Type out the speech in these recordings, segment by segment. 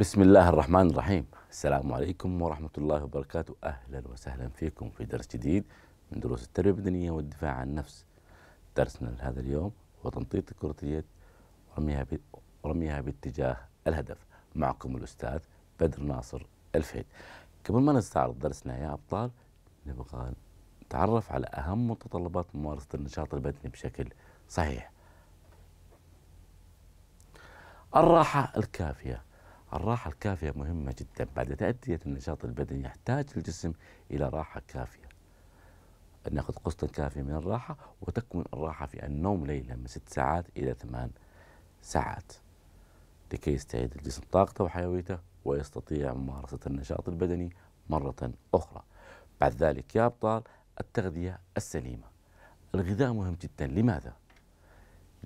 بسم الله الرحمن الرحيم السلام عليكم ورحمة الله وبركاته أهلا وسهلا فيكم في درس جديد من دروس التربية البدنية والدفاع عن النفس درسنا لهذا اليوم هو تنطيط كرة اليد ورميها, ورميها باتجاه الهدف معكم الأستاذ بدر ناصر الفيد قبل ما نستعرض درسنا يا أبطال نبغى نتعرف على أهم متطلبات ممارسة النشاط البدني بشكل صحيح الراحة الكافية الراحة الكافية مهمة جدا بعد تأدية النشاط البدني يحتاج الجسم إلى راحة كافية ناخذ قسطا كافيا من الراحة وتكمن الراحة في النوم ليلا من ست ساعات إلى ثمان ساعات لكي يستعيد الجسم طاقته وحيويته ويستطيع ممارسة النشاط البدني مرة أخرى بعد ذلك يا أبطال التغذية السليمة الغذاء مهم جدا لماذا؟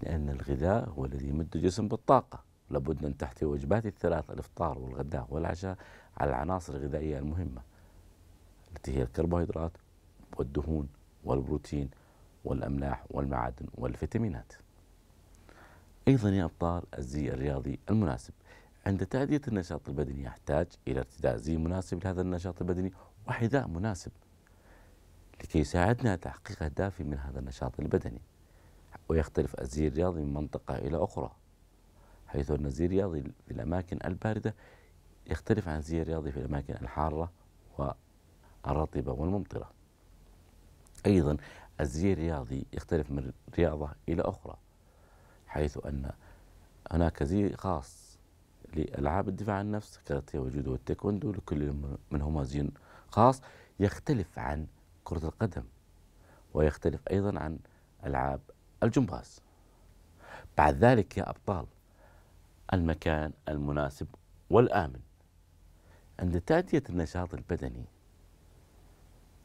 لأن الغذاء هو الذي يمد الجسم بالطاقة لابد أن تحتوي وجبات الثلاث الإفطار والغداء والعشاء على العناصر الغذائية المهمة التي هي الكربوهيدرات والدهون والبروتين والأملاح والمعادن والفيتامينات أيضا يا أبطال الزي الرياضي المناسب عند تأدية النشاط البدني يحتاج إلى ارتداء زي مناسب لهذا النشاط البدني وحذاء مناسب لكي يساعدنا تحقيق أهدافي من هذا النشاط البدني ويختلف الزي الرياضي من منطقة إلى أخرى حيث أن الزي الرياضي في الأماكن الباردة يختلف عن الزي الرياضي في الأماكن الحارة والرطبة والممطرة أيضا الزي الرياضي يختلف من رياضة إلى أخرى حيث أن هناك زي خاص لألعاب الدفاع عن النفس كاراتيه والجودو والتايكوندو لكل منهما زي خاص يختلف عن كرة القدم ويختلف أيضا عن ألعاب الجمباز بعد ذلك يا أبطال المكان المناسب والآمن عند تأدية النشاط البدني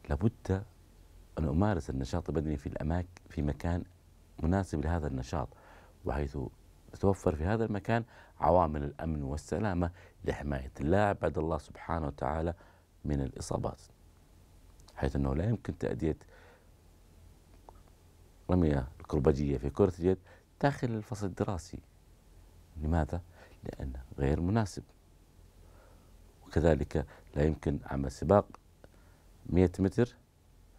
لابد أن أمارس النشاط البدني في الأماكن في مكان مناسب لهذا النشاط وحيث تتوفر في هذا المكان عوامل الأمن والسلامة لحماية اللاعب بعد الله سبحانه وتعالى من الإصابات حيث أنه لا يمكن تأدية رمية الكربجية في كرة اليد داخل الفصل الدراسي لماذا؟ لأنه غير مناسب وكذلك لا يمكن عمل سباق 100 متر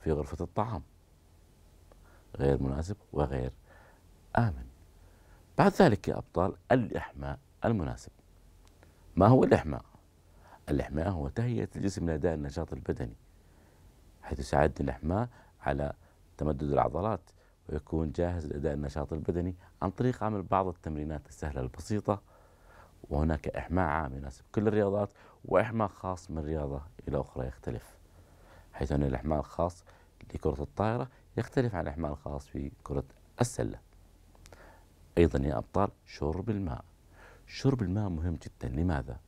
في غرفة الطعام غير مناسب وغير آمن بعد ذلك يا أبطال الإحماء المناسب ما هو الإحماء؟ الإحماء هو تهيئة الجسم لأداء النشاط البدني حيث يساعد الإحماء على تمدد العضلات ويكون جاهز لأداء النشاط البدني عن طريق عمل بعض التمرينات السهلة البسيطة وهناك إحماء عام يناسب كل الرياضات وإحماء خاص من رياضة إلى أخرى يختلف حيث أن الإحماء الخاص لكرة الطائرة يختلف عن الإحماء الخاص في كرة السلة أيضا يا أبطال شرب الماء شرب الماء مهم جدا لماذا؟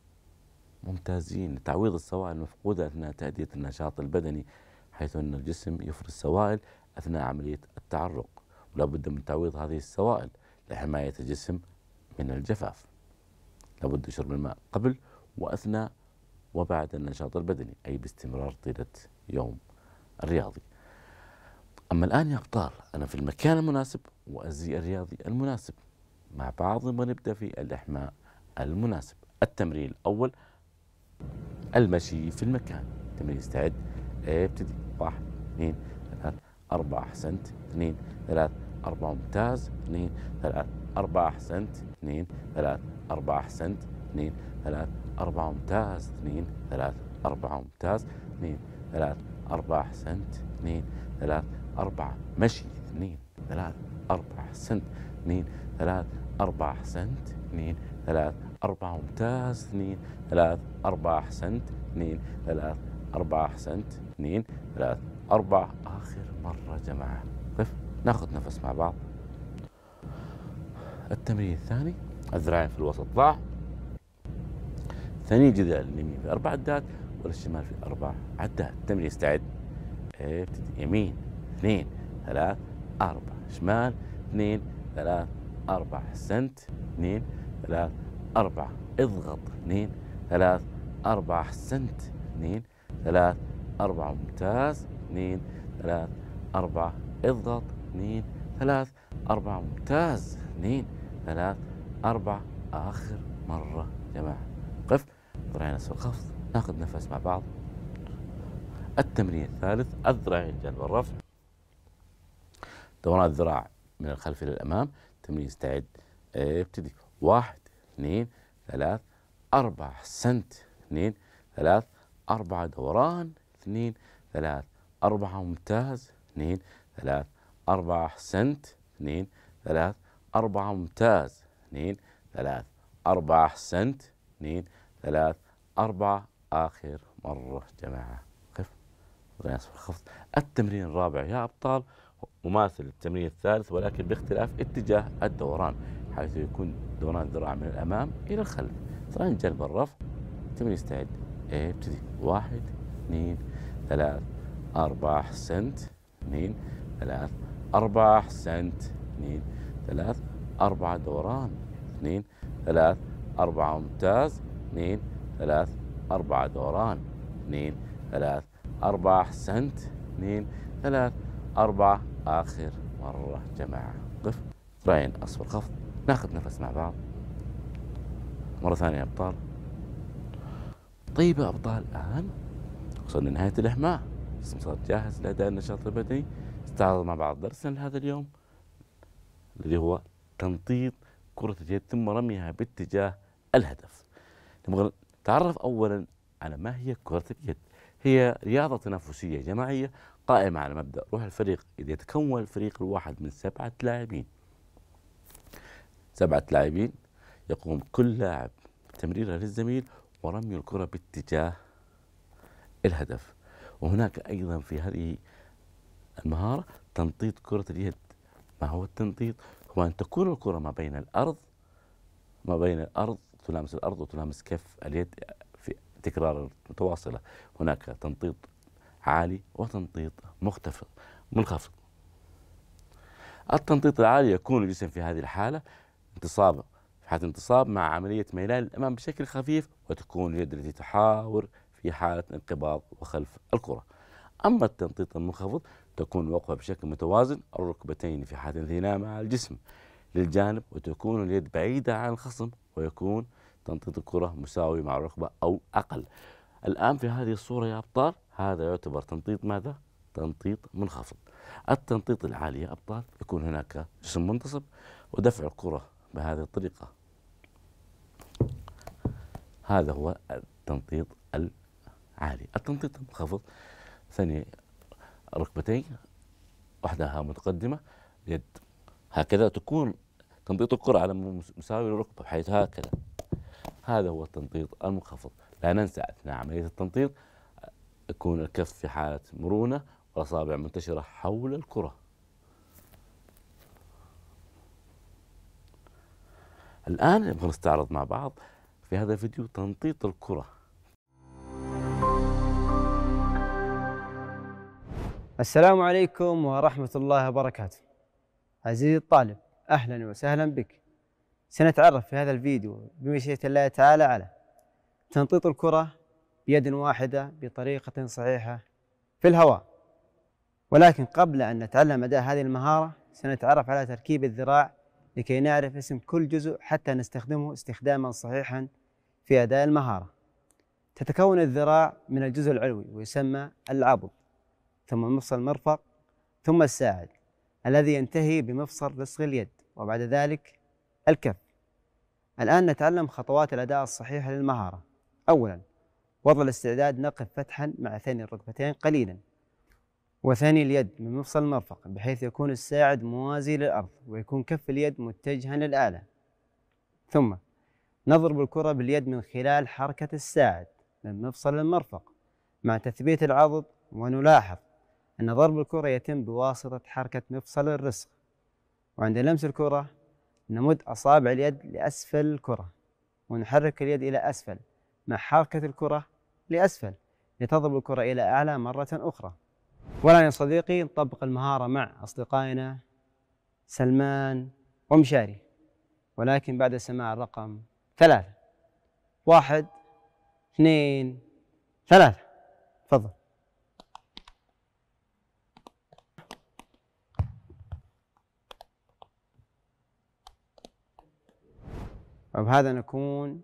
ممتازين لتعويض السوائل المفقودة أثناء تأدية النشاط البدني حيث أن الجسم يفرز سوائل أثناء عملية التعرق ولا بد من تعويض هذه السوائل لحماية الجسم من الجفاف لابد شرب الماء قبل وأثناء وبعد النشاط البدني أي باستمرار طيلة يوم الرياضي أما الآن يا أبطال أنا في المكان المناسب وأزي الرياضي المناسب مع بعض ونبدأ في الإحماء المناسب التمرين الأول المشي في المكان لما استعد إيه، ابتدي واحد اثنين أربعة أحسنت اثنين ثلاث أربعة ممتاز اثنين ثلاث أربعة أحسنت اثنين ثلاث أربعة أحسنت اثنين ثلاث أربعة ممتاز اثنين ثلاث أربعة ممتاز اثنين ثلاث أربعة أحسنت اثنين ثلاث أربعة مشي اثنين ثلاث أربعة أحسنت اثنين ثلاث أربعة أحسنت اثنين ثلاث أربعة ممتاز اثنين ثلاث أربعة أحسنت اثنين ثلاث أربعة أحسنت اثنين ثلاث أربعة آخر مرة جماعة قف طيب، ناخذ نفس مع بعض التمرين الثاني الذراعين في الوسط ضاع ثاني جدال اليمين في أربع عدات والشمال في أربع عدات التمرين استعد ابتدي يمين اثنين ثلاث أربع شمال اثنين ثلاث أربع حسنت اثنين ثلاث أربعة اضغط اثنين ثلاث أربعة حسنت اثنين ثلاث أربعة ممتاز اثنين ثلاث أربعة اضغط اثنين ثلاث أربعة ممتاز اثنين ثلاث أربعة آخر مرة جماعة قف ذراعين سوى الخفض ناخذ نفس مع بعض التمرين الثالث الذراعين جلب الرفع دوران الذراع من الخلف إلى الأمام تمرين استعد ابتدي واحد اثنين ثلاث أربعة سنت اثنين ثلاث أربعة دوران اثنين ثلاث أربعة ممتاز اثنين ثلاث أربعة أحسنت اثنين ثلاث أربعة ممتاز اثنين ثلاث أربعة أحسنت اثنين ثلاث أربعة آخر مرة جماعة قف خفض التمرين الرابع يا أبطال مماثل للتمرين الثالث ولكن باختلاف اتجاه الدوران حيث يكون دوران الذراع من الأمام إلى الخلف ثانيا جلب الرفع التمرين يستعد إيه، ابتدي واحد اثنين ثلاث أربعة سنت اثنين ثلاث أربعة سنت اثنين ثلاث أربعة دوران اثنين ثلاث أربعة ممتاز اثنين ثلاث أربعة دوران اثنين ثلاث أربعة أحسنت اثنين ثلاث أربعة آخر مرة جماعة قف راين أصفر خفض ناخذ نفس مع بعض مرة ثانية يا أبطال طيب يا أبطال الآن وصلنا لنهاية الإحماء اسم صار جاهز لأداء النشاط البدني استعرض مع بعض درسنا لهذا اليوم الذي هو تنطيط كرة اليد ثم رميها باتجاه الهدف نبغى نتعرف أولا على ما هي كرة اليد هي رياضة تنافسية جماعية قائمة على مبدأ روح الفريق إذ يتكون الفريق الواحد من سبعة لاعبين سبعة لاعبين يقوم كل لاعب بتمريرها للزميل ورمي الكرة باتجاه الهدف وهناك أيضا في هذه المهارة تنطيط كرة اليد ما هو التنطيط هو أن تكون الكرة ما بين الأرض ما بين الأرض تلامس الأرض وتلامس كف اليد في تكرار متواصلة هناك تنطيط عالي وتنطيط مختفض منخفض التنطيط العالي يكون الجسم في هذه الحالة انتصاب في حالة انتصاب مع عملية ميلان الامام بشكل خفيف وتكون اليد التي تحاور في حالة انقباض وخلف الكرة أما التنطيط المنخفض تكون وقفة بشكل متوازن الركبتين في حالة انثناء مع الجسم للجانب وتكون اليد بعيدة عن الخصم ويكون تنطيط الكرة مساوي مع الركبة أو أقل الآن في هذه الصورة يا أبطال هذا يعتبر تنطيط ماذا؟ تنطيط منخفض التنطيط العالي يا أبطال يكون هناك جسم منتصب ودفع الكرة بهذه الطريقة هذا هو التنطيط عالي التنطيط منخفض ثاني ركبتي وحدها متقدمة يد هكذا تكون تنطيط الكرة على مساوي الركبة بحيث هكذا هذا هو التنطيط المنخفض لا ننسى أثناء عملية التنطيط يكون الكف في حالة مرونة والأصابع منتشرة حول الكرة الآن نبغى نستعرض مع بعض في هذا الفيديو تنطيط الكرة السلام عليكم ورحمة الله وبركاته عزيزي الطالب أهلا وسهلا بك سنتعرف في هذا الفيديو بمشيئة الله تعالى على تنطيط الكرة بيد واحدة بطريقة صحيحة في الهواء ولكن قبل أن نتعلم أداء هذه المهارة سنتعرف على تركيب الذراع لكي نعرف اسم كل جزء حتى نستخدمه استخداما صحيحا في أداء المهارة تتكون الذراع من الجزء العلوي ويسمى العضد ثم مفصل المرفق ثم الساعد الذي ينتهي بمفصل لصق اليد وبعد ذلك الكف الآن نتعلم خطوات الأداء الصحيح للمهارة أولا وضع الاستعداد نقف فتحا مع ثاني الركبتين قليلا وثاني اليد من مفصل المرفق بحيث يكون الساعد موازي للأرض ويكون كف اليد متجها للأعلى ثم نضرب الكرة باليد من خلال حركة الساعد من مفصل المرفق مع تثبيت العضد ونلاحظ أن ضرب الكرة يتم بواسطة حركة مفصل الرسغ وعند لمس الكرة نمد أصابع اليد لأسفل الكرة ونحرك اليد إلى أسفل مع حركة الكرة لأسفل لتضرب الكرة إلى أعلى مرة أخرى والآن يا صديقي نطبق المهارة مع أصدقائنا سلمان ومشاري ولكن بعد سماع الرقم ثلاثة واحد اثنين ثلاثة تفضل وبهذا نكون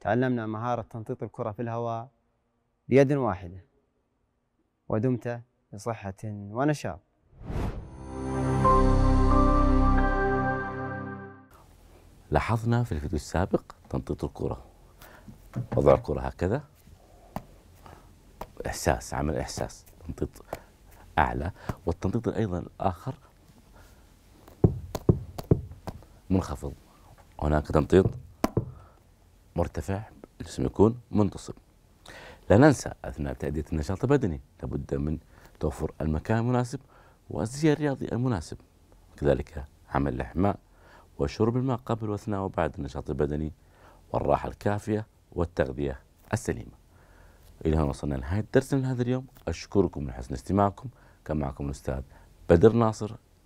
تعلمنا مهارة تنطيط الكرة في الهواء بيد واحدة ودمت بصحة ونشاط لاحظنا في الفيديو السابق تنطيط الكرة وضع الكرة هكذا إحساس عمل إحساس تنطيط أعلى والتنطيط أيضا الآخر منخفض هناك تنطيط مرتفع الجسم يكون منتصب لا ننسى أثناء تأدية النشاط البدني لابد من توفر المكان المناسب والزي الرياضي المناسب كذلك عمل الإحماء وشرب الماء قبل وأثناء وبعد النشاط البدني والراحة الكافية والتغذية السليمة إلى هنا وصلنا لنهاية درسنا لهذا اليوم أشكركم لحسن استماعكم كان معكم الأستاذ بدر ناصر